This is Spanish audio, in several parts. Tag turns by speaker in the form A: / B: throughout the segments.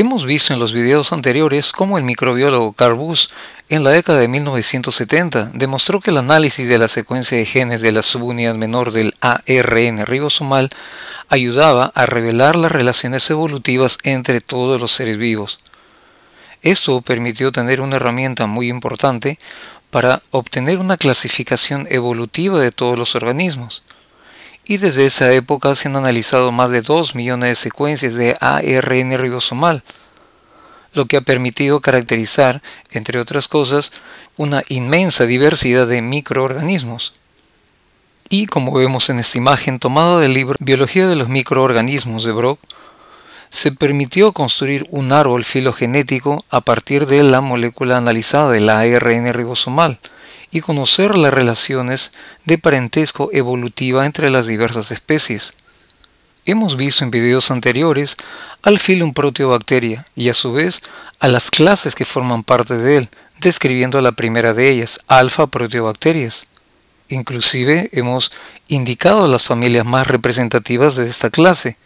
A: Hemos visto en los videos anteriores cómo el microbiólogo Carbus en la década de 1970 demostró que el análisis de la secuencia de genes de la subunidad menor del ARN ribosomal ayudaba a revelar las relaciones evolutivas entre todos los seres vivos. Esto permitió tener una herramienta muy importante para obtener una clasificación evolutiva de todos los organismos y desde esa época se han analizado más de 2 millones de secuencias de ARN ribosomal, lo que ha permitido caracterizar, entre otras cosas, una inmensa diversidad de microorganismos. Y como vemos en esta imagen tomada del libro Biología de los microorganismos de Brock, se permitió construir un árbol filogenético a partir de la molécula analizada del ARN ribosomal, y conocer las relaciones de parentesco evolutiva entre las diversas especies. Hemos visto en videos anteriores al filum proteobacteria y a su vez a las clases que forman parte de él, describiendo a la primera de ellas, alfa proteobacterias. Inclusive hemos indicado las familias más representativas de esta clase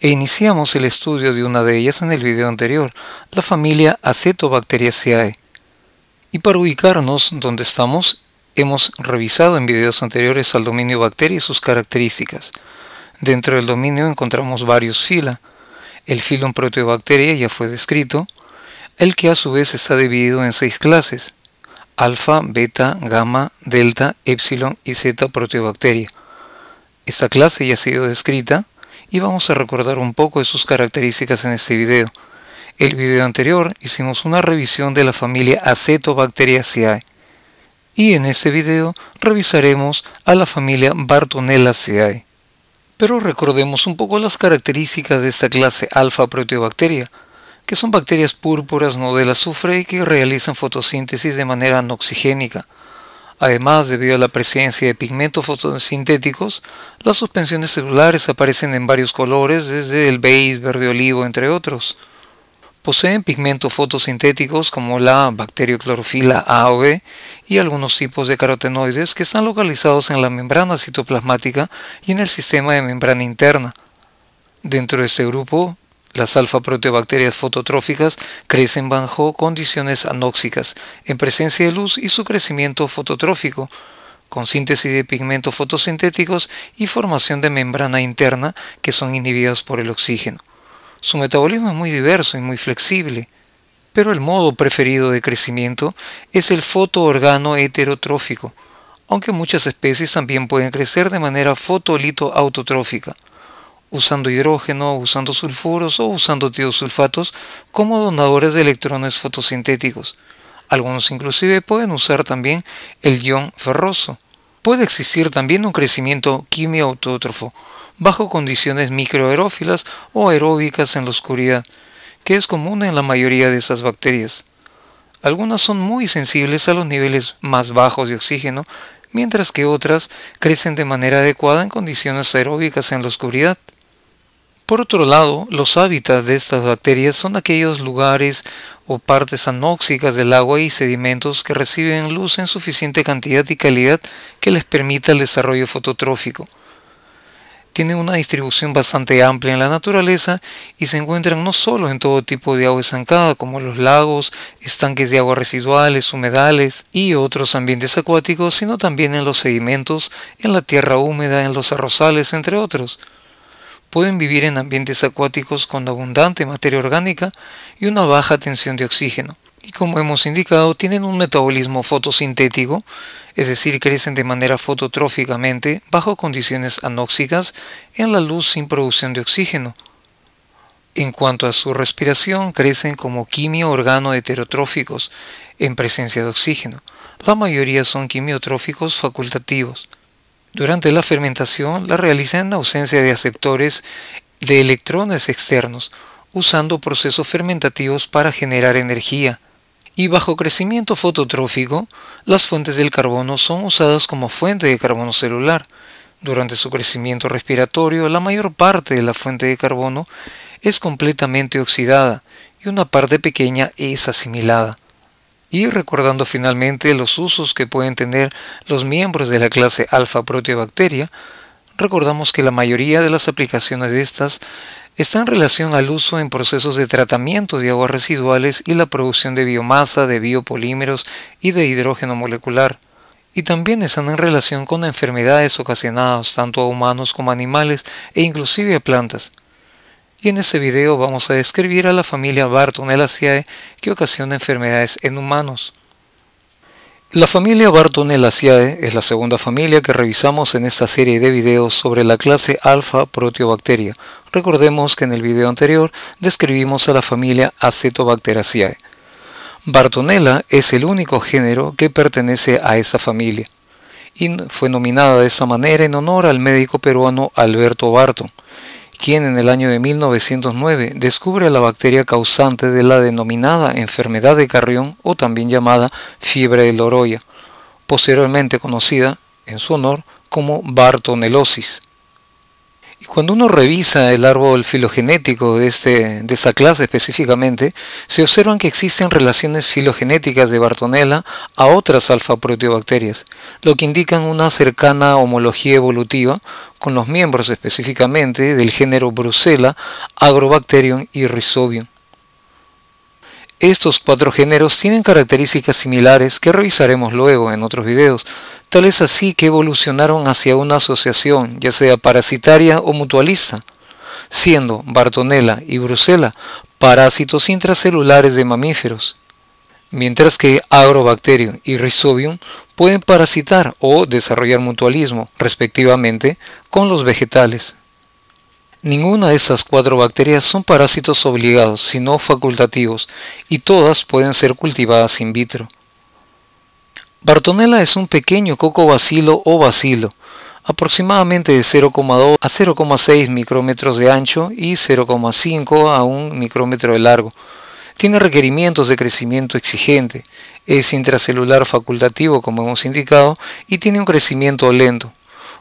A: e iniciamos el estudio de una de ellas en el video anterior, la familia C.A.E. Y para ubicarnos donde estamos, hemos revisado en videos anteriores al dominio bacteria y sus características. Dentro del dominio encontramos varios fila. El filón proteobacteria ya fue descrito, el que a su vez está dividido en seis clases: alfa, beta, gamma, delta, epsilon y zeta proteobacteria. Esta clase ya ha sido descrita y vamos a recordar un poco de sus características en este video el video anterior hicimos una revisión de la familia Acetobacteriaceae y en este video revisaremos a la familia Bartonella Pero recordemos un poco las características de esta clase alfa proteobacteria, que son bacterias púrpuras no del azufre y que realizan fotosíntesis de manera anoxigénica. Además, debido a la presencia de pigmentos fotosintéticos, las suspensiones celulares aparecen en varios colores, desde el beige, verde olivo, entre otros. Poseen pigmentos fotosintéticos como la bacterioclorofila A o B y algunos tipos de carotenoides que están localizados en la membrana citoplasmática y en el sistema de membrana interna. Dentro de este grupo, las alfa-proteobacterias fototróficas crecen bajo condiciones anóxicas, en presencia de luz y su crecimiento fototrófico, con síntesis de pigmentos fotosintéticos y formación de membrana interna que son inhibidas por el oxígeno. Su metabolismo es muy diverso y muy flexible, pero el modo preferido de crecimiento es el fotoorgano heterotrófico, aunque muchas especies también pueden crecer de manera autotrófica, usando hidrógeno, usando sulfuros o usando tiosulfatos como donadores de electrones fotosintéticos. Algunos inclusive pueden usar también el ion ferroso puede existir también un crecimiento quimioautótrofo bajo condiciones microaerófilas o aeróbicas en la oscuridad, que es común en la mayoría de esas bacterias. Algunas son muy sensibles a los niveles más bajos de oxígeno, mientras que otras crecen de manera adecuada en condiciones aeróbicas en la oscuridad. Por otro lado, los hábitats de estas bacterias son aquellos lugares o partes anóxicas del agua y sedimentos que reciben luz en suficiente cantidad y calidad que les permita el desarrollo fototrófico. Tienen una distribución bastante amplia en la naturaleza y se encuentran no solo en todo tipo de agua estancada como los lagos, estanques de agua residuales, humedales y otros ambientes acuáticos, sino también en los sedimentos, en la tierra húmeda, en los arrozales, entre otros pueden vivir en ambientes acuáticos con abundante materia orgánica y una baja tensión de oxígeno. Y como hemos indicado, tienen un metabolismo fotosintético, es decir, crecen de manera fototróficamente bajo condiciones anóxicas en la luz sin producción de oxígeno. En cuanto a su respiración, crecen como organo heterotróficos en presencia de oxígeno. La mayoría son quimiotróficos facultativos. Durante la fermentación la realiza en ausencia de aceptores de electrones externos, usando procesos fermentativos para generar energía. Y bajo crecimiento fototrófico, las fuentes del carbono son usadas como fuente de carbono celular. Durante su crecimiento respiratorio, la mayor parte de la fuente de carbono es completamente oxidada y una parte pequeña es asimilada y recordando finalmente los usos que pueden tener los miembros de la clase alfa proteobacteria, recordamos que la mayoría de las aplicaciones de estas están en relación al uso en procesos de tratamiento de aguas residuales y la producción de biomasa, de biopolímeros y de hidrógeno molecular, y también están en relación con enfermedades ocasionadas tanto a humanos como animales e inclusive a plantas, y en este video vamos a describir a la familia bartonella que ocasiona enfermedades en humanos. La familia bartonella es la segunda familia que revisamos en esta serie de videos sobre la clase alfa proteobacteria. Recordemos que en el video anterior describimos a la familia Acetobacteraceae. Bartonella es el único género que pertenece a esa familia y fue nominada de esa manera en honor al médico peruano Alberto Barton, quien en el año de 1909 descubre la bacteria causante de la denominada enfermedad de Carrión o también llamada fiebre de Loroya, posteriormente conocida en su honor como bartonelosis cuando uno revisa el árbol filogenético de, esta clase específicamente, se observan que existen relaciones filogenéticas de Bartonella a otras alfa-proteobacterias, lo que indica una cercana homología evolutiva con los miembros específicamente del género Brucella, Agrobacterium y Rhizobium. Estos cuatro géneros tienen características similares que revisaremos luego en otros videos, tal es así que evolucionaron hacia una asociación, ya sea parasitaria o mutualista, siendo Bartonella y Brucella parásitos intracelulares de mamíferos, mientras que Agrobacterium y Rhizobium pueden parasitar o desarrollar mutualismo, respectivamente, con los vegetales. Ninguna de estas cuatro bacterias son parásitos obligados, sino facultativos, y todas pueden ser cultivadas in vitro. Bartonella es un pequeño cocobacilo o bacilo, aproximadamente de 0,2 a 0,6 micrómetros de ancho y 0,5 a 1 micrómetro de largo. Tiene requerimientos de crecimiento exigente, es intracelular facultativo como hemos indicado y tiene un crecimiento lento.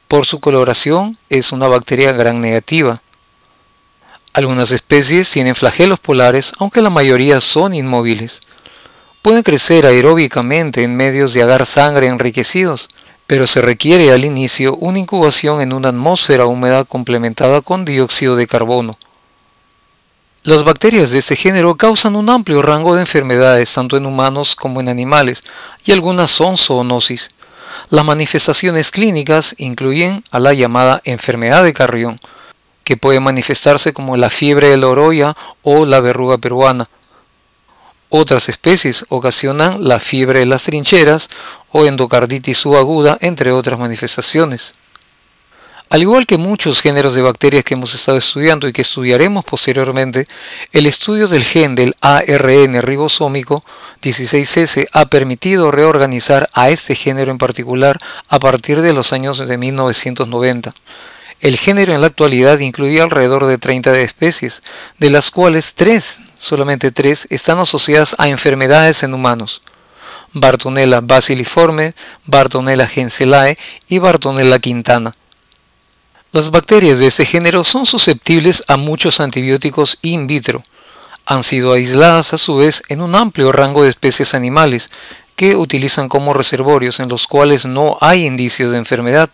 A: Por su coloración es una bacteria gran negativa, algunas especies tienen flagelos polares, aunque la mayoría son inmóviles. Pueden crecer aeróbicamente en medios de agar sangre enriquecidos, pero se requiere al inicio una incubación en una atmósfera húmeda complementada con dióxido de carbono. Las bacterias de este género causan un amplio rango de enfermedades tanto en humanos como en animales, y algunas son zoonosis. Las manifestaciones clínicas incluyen a la llamada enfermedad de Carrión, que puede manifestarse como la fiebre de la oroya o la verruga peruana. Otras especies ocasionan la fiebre de las trincheras o endocarditis subaguda, entre otras manifestaciones. Al igual que muchos géneros de bacterias que hemos estado estudiando y que estudiaremos posteriormente, el estudio del gen del ARN ribosómico 16S ha permitido reorganizar a este género en particular a partir de los años de 1990. El género en la actualidad incluye alrededor de 30 especies, de las cuales 3, solamente 3, están asociadas a enfermedades en humanos. Bartonella basiliforme, Bartonella genselae y Bartonella quintana. Las bacterias de este género son susceptibles a muchos antibióticos in vitro. Han sido aisladas a su vez en un amplio rango de especies animales que utilizan como reservorios en los cuales no hay indicios de enfermedad.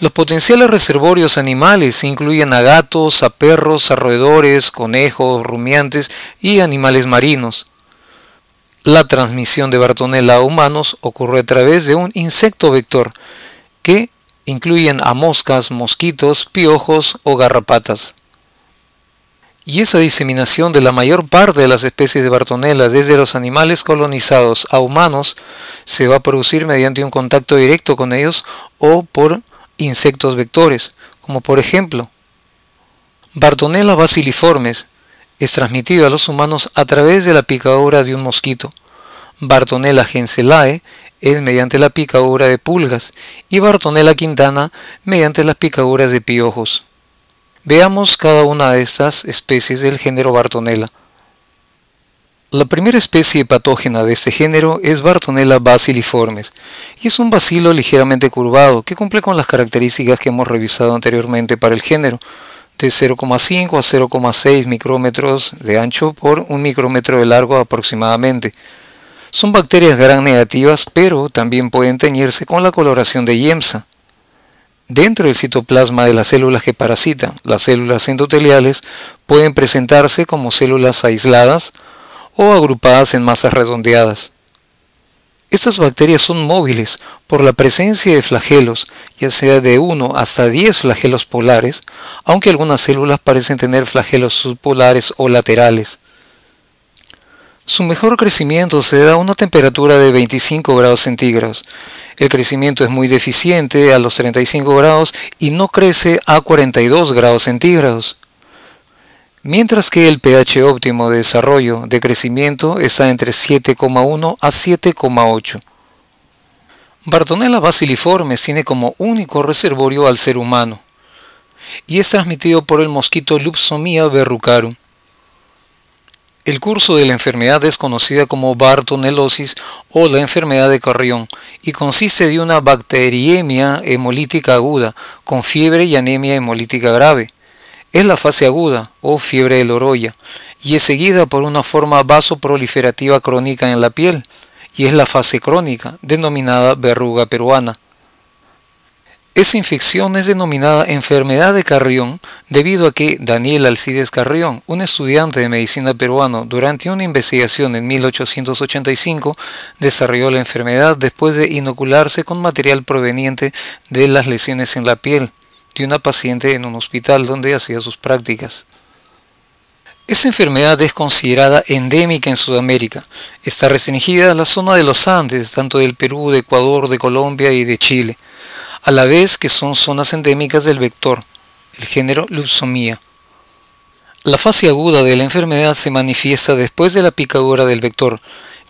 A: Los potenciales reservorios animales incluyen a gatos, a perros, a roedores, conejos, rumiantes y animales marinos. La transmisión de Bartonella a humanos ocurre a través de un insecto vector, que incluyen a moscas, mosquitos, piojos o garrapatas. Y esa diseminación de la mayor parte de las especies de Bartonella desde los animales colonizados a humanos se va a producir mediante un contacto directo con ellos o por insectos vectores, como por ejemplo Bartonella basiliformes es transmitido a los humanos a través de la picadura de un mosquito. Bartonella gencelae es mediante la picadura de pulgas y Bartonella quintana mediante las picaduras de piojos. Veamos cada una de estas especies del género Bartonella. La primera especie patógena de este género es Bartonella basiliformes y es un bacilo ligeramente curvado que cumple con las características que hemos revisado anteriormente para el género, de 0,5 a 0,6 micrómetros de ancho por 1 micrómetro de largo aproximadamente. Son bacterias gran negativas, pero también pueden teñirse con la coloración de Yemsa. Dentro del citoplasma de las células que parasitan, las células endoteliales pueden presentarse como células aisladas, o agrupadas en masas redondeadas. Estas bacterias son móviles por la presencia de flagelos, ya sea de 1 hasta 10 flagelos polares, aunque algunas células parecen tener flagelos subpolares o laterales. Su mejor crecimiento se da a una temperatura de 25 grados centígrados. El crecimiento es muy deficiente a los 35 grados y no crece a 42 grados centígrados mientras que el pH óptimo de desarrollo de crecimiento está entre 7,1 a 7,8. Bartonella basiliforme tiene como único reservorio al ser humano y es transmitido por el mosquito Lupsomia berrucarum. El curso de la enfermedad es conocida como bartonelosis o la enfermedad de Carrión y consiste de una bacteriemia hemolítica aguda con fiebre y anemia hemolítica grave. Es la fase aguda o fiebre del orolla y es seguida por una forma vasoproliferativa crónica en la piel y es la fase crónica denominada verruga peruana. Esa infección es denominada enfermedad de Carrión debido a que Daniel Alcides Carrión, un estudiante de medicina peruano, durante una investigación en 1885 desarrolló la enfermedad después de inocularse con material proveniente de las lesiones en la piel de una paciente en un hospital donde hacía sus prácticas. esa enfermedad es considerada endémica en Sudamérica. Está restringida a la zona de los Andes, tanto del Perú, de Ecuador, de Colombia y de Chile, a la vez que son zonas endémicas del vector, el género Leucemia. La fase aguda de la enfermedad se manifiesta después de la picadura del vector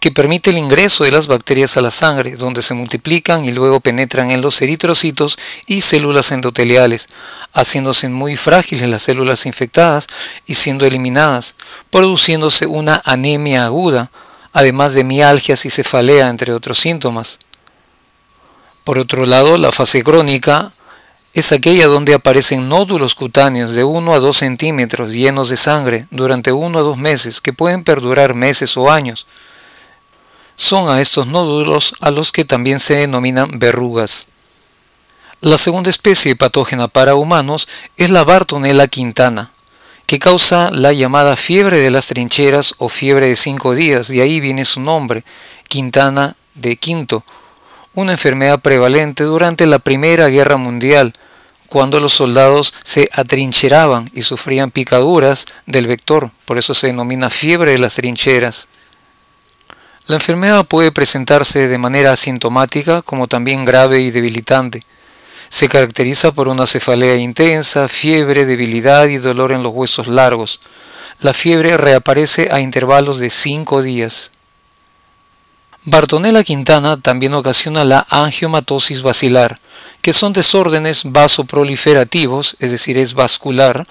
A: que permite el ingreso de las bacterias a la sangre, donde se multiplican y luego penetran en los eritrocitos y células endoteliales, haciéndose muy frágiles las células infectadas y siendo eliminadas, produciéndose una anemia aguda, además de mialgias y cefalea, entre otros síntomas. Por otro lado, la fase crónica es aquella donde aparecen nódulos cutáneos de 1 a 2 centímetros llenos de sangre durante 1 a 2 meses que pueden perdurar meses o años. Son a estos nódulos a los que también se denominan verrugas. La segunda especie patógena para humanos es la Bartonella quintana, que causa la llamada fiebre de las trincheras o fiebre de cinco días, y ahí viene su nombre, quintana de quinto, una enfermedad prevalente durante la Primera Guerra Mundial, cuando los soldados se atrincheraban y sufrían picaduras del vector, por eso se denomina fiebre de las trincheras. La enfermedad puede presentarse de manera asintomática como también grave y debilitante. Se caracteriza por una cefalea intensa, fiebre, debilidad y dolor en los huesos largos. La fiebre reaparece a intervalos de 5 días. Bartonella quintana también ocasiona la angiomatosis vacilar, que son desórdenes vasoproliferativos, es decir, es vascular,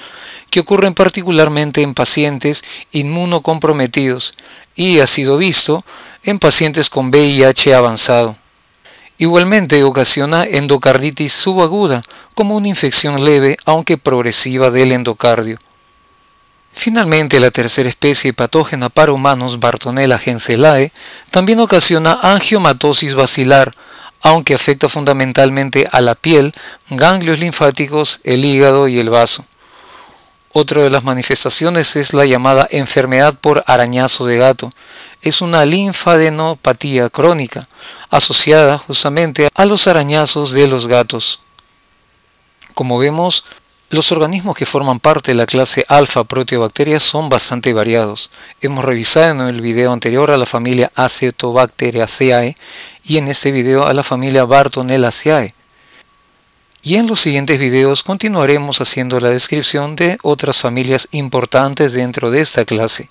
A: que ocurren particularmente en pacientes inmunocomprometidos y ha sido visto en pacientes con VIH avanzado. Igualmente ocasiona endocarditis subaguda como una infección leve aunque progresiva del endocardio. Finalmente, la tercera especie patógena para humanos, Bartonella gencelae, también ocasiona angiomatosis bacilar, aunque afecta fundamentalmente a la piel, ganglios linfáticos, el hígado y el vaso. Otra de las manifestaciones es la llamada enfermedad por arañazo de gato. Es una linfadenopatía crónica asociada justamente a los arañazos de los gatos. Como vemos, los organismos que forman parte de la clase alfa proteobacteria son bastante variados. Hemos revisado en el video anterior a la familia Acetobacteriaceae y en este video a la familia Bartonellaceae y en los siguientes videos continuaremos haciendo la descripción de otras familias importantes dentro de esta clase.